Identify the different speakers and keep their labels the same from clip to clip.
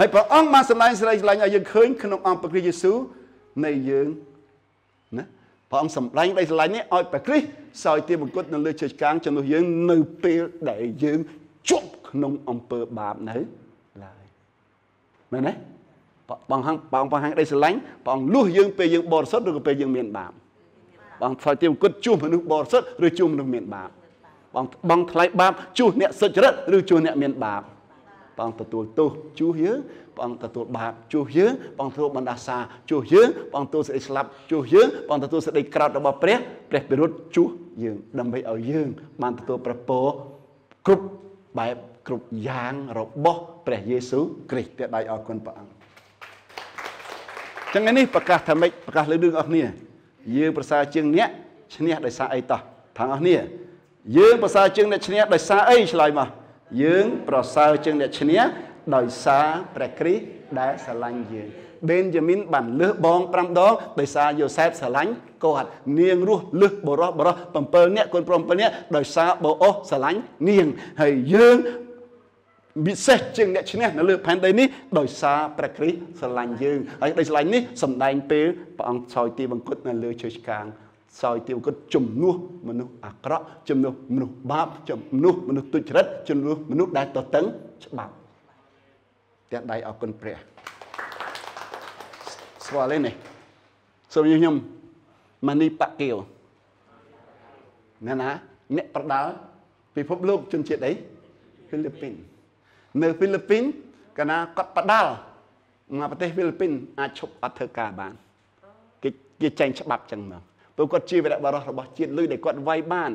Speaker 1: ហើយព្រះអង្គបានសម្ដែងសេរីឡាញឲ្យយើងឃើញក្នុងអង្គព្រះគ្រីស្ទយេស៊ូវនៃយើងណាព្រះអង្គសម្ដែងដីស្រឡាញ់នេះឲ្យព្រះគ្រីស្ទសោយទាបង្គត់នៅលើជើងកាងជំនួសយើងនៅពេលដែលយើងជប់ក្នុងអំពើបាបនៅឡើយមែនទេបងហងបងបងហាងដីស្រឡាញ់ព្រះអង្គលួសយើងពេលយើងបរិសុទ្ធឬក៏ពេលយើងមាន បាបបងសោយទាបង្គត់ជួសមនុស្សបរិសុទ្ធឬជួសមនុស្សមានបាបបងបងថ្លៃបាបជួសអ្នកសុចរិតឬជួសអ្នកមានបាបព្រះអង្គទទួលទោសជួសយើងព្រះអង្គទទួលបាបជួសយើងព្រះអង្គទទួលបណ្ដាសាជួសយើងព្រះអង្គទទួលសេចក្តីស្លាប់ជួសយើងព្រះអង្គទទួលសេចក្តីក្រោធរបស់ព្រះព្រះពិរុទ្ធជួសយើងដើម្បីឲ្យយើង បានទទួលប្រពរគ្រប់បែបគ្រប់យ៉ាងរបស់ ព្រះយេស៊ូវគ្រីស្ទទៀតដៃអរគុណព្រះអង្គចឹងនេះប្រកាសថាម៉េចប្រកាសលើនឹងអស់គ្នាយើងប្រសើរជាងអ្នកឈ្នះដោយសារអីតោះថាងអស់គ្នាយើងប្រសើរជាងអ្នកឈ្នះដោយសារអីឆ្លើយមកយើង ប្រសើរជាងអ្នកឈ្នះដោយសារព្រះគ្រីស្ទដែលស្រឡាញ់យើងបេនយ៉ាមីនបានលើសបង5ដងដោយសារយូសែបស្រឡាញ់គាត់នាងរស់លើសបរោះបរោះ7នាក់កូនប្រុស7នាក់ដោយសារបោអស់ស្រឡាញ់នាង ហើយយើងពិសេសជាងអ្នកឈ្នះនៅលើផែនដីនេះដោយសារព្រះគ្រីស្ទស្រឡាញ់យើងហើយដោយស្រឡាញ់នេះសំដែងពេលព្រះអង្គឆ្លើយទីបង្គត់នៅ លើជើងឆ្កាងសោយទាវគាត់ជំនួសមនុស្សអាក្រក់ជំនួសមនុស្សបាបជំនួសមនុស្សទុច្ចរិតជំនួសមនុស្សដែលតតឹងច្បាប់ទាំងដៃអរគុណព្រះស្គាល់ទេនេះសូមយើងខ្ញុំម៉ានីប៉ាកៀវណ៎ណាអ្នកប្រដាល់ពិភពលោកជនជាតិអីហ្វីលីពីននៅហ្វីលីពីនកាលណាគាត់ប្រដាល់មកប្រទេសហ្វីលីពីន អាចឈប់អត់ធ្វើការបានគេគេចែងច្បាប់ចឹងមកព្រោះគាត់ជាវីរៈបរិសរបស់ជាតិលុយដែលគាត់វាយបាន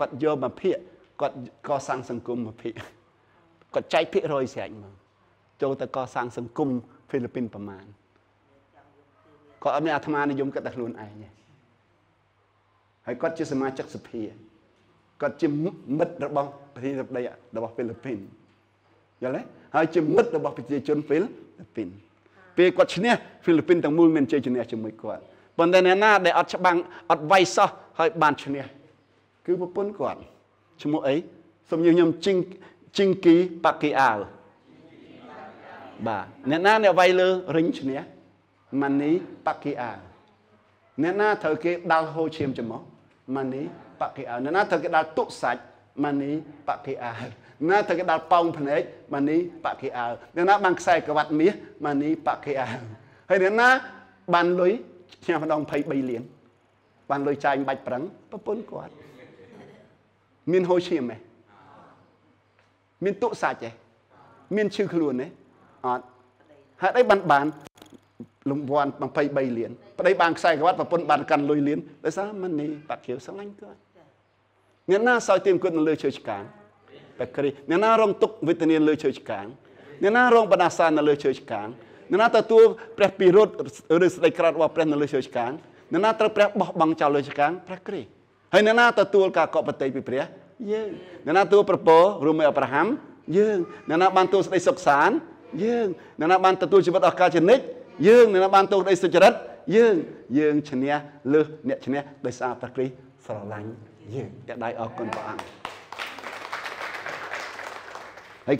Speaker 1: គាត់យកមកភាកគាត់កសាងសង្គមមកភាកគាត់ចែកភាគរយស្រេចមកចូលទៅកសាងសង្គមហ្វីលីពីនប្រមាណគាត់អត់មានអាត្មានិយមគិតតែខ្លួនឯងទេហើយគាត់ជាសមាជិកសភាគាត់ជាមិត្តរបស់ប្រធានាធិបតីរបស់ហ្វីលីពីនយល់ទេហើយជាមិត្តរបស់ប្រជាជនហ្វីលីពីនពេលគាត់ឈ្នះហ្វីលីពីនទាំងមូលមានជ័យជំនះជាមួយគាត់ប៉ុន្តែអ្នកណាដែលអត់ច្បាំងអត់វាយសោះហើយ បានឈ្នះគឺប្រពន្ធគាត់ឈ្មោះអីសូមញញឹមជីងជីងគីប៉ាគីអាវបាទអ្នកណាអ្នកវាយលើរិញឈ្នះម៉ានីប៉ាគីអាវអ្នកណាត្រូវគេដាល់ហូឈាមច្មោះម៉ានីប៉ាគីអាវអ្នកណាត្រូវគេដាល់ទុសាច់ម៉ានីប៉ាគីអាវណាត្រូវគេដាល់ប៉ោងភ្នែកម៉ានីប៉ាគីអាវអ្នកណាបានខ្សែក្រវ៉ាត់មាសម៉ានីប៉ាគីអាវហើយអ្នកណាបានលុយខ្ញុំម្ដង23លានបានលុយចាយបាច់ប្រឹងប្រពន្ធគាត់មានហូរឈាមទេមានទុសាច់ទេមានឈឺខ្លួនទេអត់ហេតុអីបានបានលំវាន់23លានប្តីបានខ្សែក្រវ៉ាត់ប្រពន្ធបានកាន់លុយលានដោយសារមិននេះបាក់ខៀវស្រឡាញ់គាត់អ្នកណាសោយទាមគុណនៅលើជើងឆ្កាងតែគ្រីអ្នកណារង ទុកវេទនាលើជើងឆ្កាងអ្នកណារងបណ្ដាសានៅលើជើងឆ្កាងនរណាទទួលព្រះពិរុទ្ធឬសេចក្តីក្រាតរបស់ព្រះនៅលើជើងឆ្កាងនរណាត្រូវព្រះបោះបង់ចោលលើឆ្កាងព្រះគ្រីស្ទហើយនរណាទទួលការកក់ប្រតិពីព្រះយើងនរណាទទួលប្រពោរួមមួយអប្រាហាំយើងនរណាបានទទួលសេចក្តីសុខសាន្តយើងនរណាបានទទួលជីវិតអស់កលជានិច្ចយើងនរណាបានទទួលក្តីសុចរិតយើងយើងឈ្នះលើសអ្នកឈ្នះដោយសារព្រះគ្រីស្ទស្រឡាញ់យើងតែដៃអរគុណព្រះអង្គ